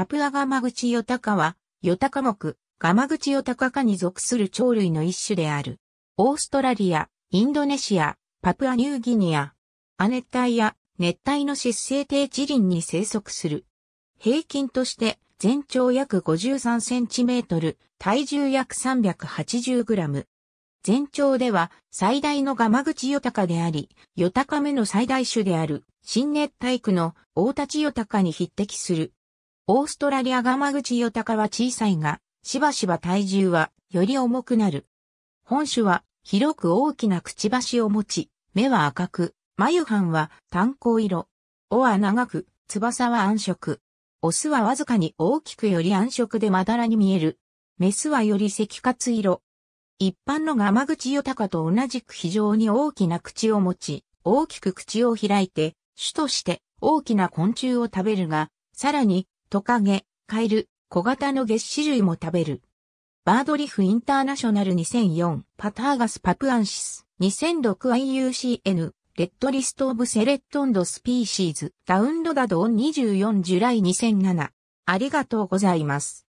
パプアガマグチヨタカは、ヨタカ目、ガマグチヨタカ科に属する鳥類の一種である。オーストラリア、インドネシア、パプアニューギニア、亜熱帯や熱帯の湿性低地林に生息する。平均として全長約53センチメートル、体重約380グラム。全長では最大のガマグチヨタカであり、ヨタカ目の最大種である新熱帯区の大立ヨタカに匹敵する。オーストラリアガマグチヨタカは小さいが、しばしば体重はより重くなる。本種は広く大きなくちばしを持ち、目は赤く、眉藩は炭鉱色。尾は長く、翼は暗色。オスはわずかに大きくより暗色でまだらに見える。メスはより赤活色。一般のガマグチヨタカと同じく非常に大きな口を持ち、大きく口を開いて、種として大きな昆虫を食べるが、さらにトカゲ、カエル、小型の月種類も食べる。バードリフインターナショナル2004パターガスパプアンシス 2006IUCN レッドリストオブセレットンドスピーシーズダウンロダドン24ジュライ2007ありがとうございます。